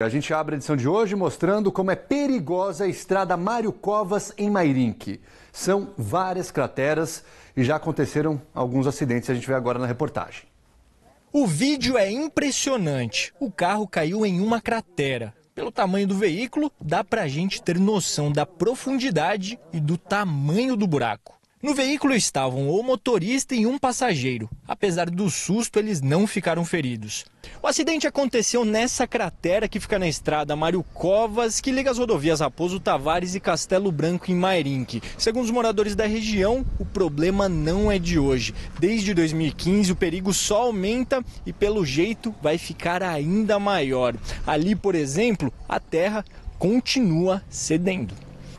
A gente abre a edição de hoje mostrando como é perigosa a estrada Mário Covas em Mairinque. São várias crateras e já aconteceram alguns acidentes, a gente vê agora na reportagem. O vídeo é impressionante. O carro caiu em uma cratera. Pelo tamanho do veículo, dá pra gente ter noção da profundidade e do tamanho do buraco. No veículo estavam o motorista e um passageiro. Apesar do susto, eles não ficaram feridos. O acidente aconteceu nessa cratera que fica na estrada Mário Covas, que liga as rodovias Raposo Tavares e Castelo Branco em Mairinque. Segundo os moradores da região, o problema não é de hoje. Desde 2015, o perigo só aumenta e, pelo jeito, vai ficar ainda maior. Ali, por exemplo, a terra continua cedendo.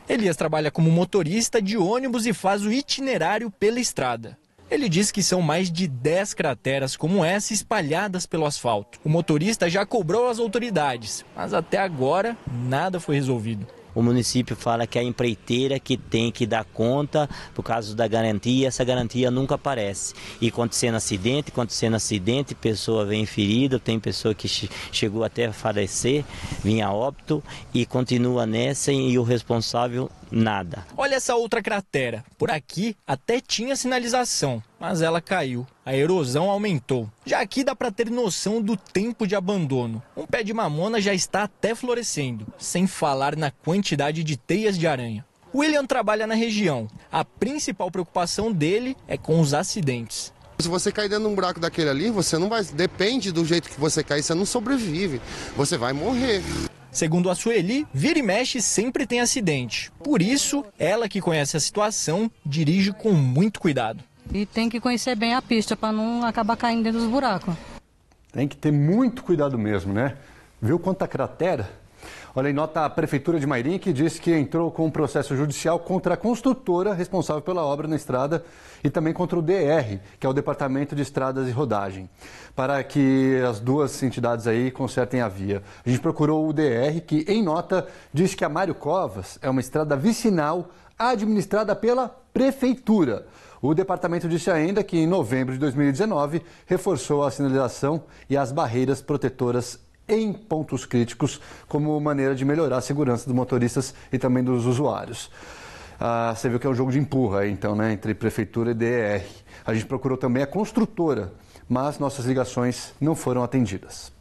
Elias trabalha como motorista de ônibus e faz o itinerário pela estrada. Ele diz que são mais de 10 crateras como essa espalhadas pelo asfalto. O motorista já cobrou as autoridades, mas até agora nada foi resolvido o município fala que é a empreiteira que tem que dar conta por causa da garantia, essa garantia nunca aparece. E acontecendo acidente, acontecendo acidente, pessoa vem ferida, tem pessoa que chegou até a falecer, vinha óbito e continua nessa e o responsável nada. Olha essa outra cratera. Por aqui até tinha sinalização, mas ela caiu. A erosão aumentou. Já aqui dá para ter noção do tempo de abandono. Um pé de mamona já está até florescendo, sem falar na quantidade de teias de aranha. William trabalha na região. A principal preocupação dele é com os acidentes. Se você cair dentro de um buraco daquele ali, você não vai. Depende do jeito que você cair, você não sobrevive. Você vai morrer. Segundo a Sueli, vira e mexe sempre tem acidente. Por isso, ela que conhece a situação dirige com muito cuidado. E tem que conhecer bem a pista para não acabar caindo dentro dos buracos. Tem que ter muito cuidado mesmo, né? Viu quanta cratera? Olha, em nota, a Prefeitura de Mairim que disse que entrou com um processo judicial contra a construtora responsável pela obra na estrada e também contra o DR, que é o Departamento de Estradas e Rodagem, para que as duas entidades aí consertem a via. A gente procurou o DR, que em nota diz que a Mário Covas é uma estrada vicinal administrada pela Prefeitura. O departamento disse ainda que em novembro de 2019 reforçou a sinalização e as barreiras protetoras em pontos críticos como maneira de melhorar a segurança dos motoristas e também dos usuários. Ah, você viu que é um jogo de empurra, então, né, entre prefeitura e DR. A gente procurou também a construtora, mas nossas ligações não foram atendidas.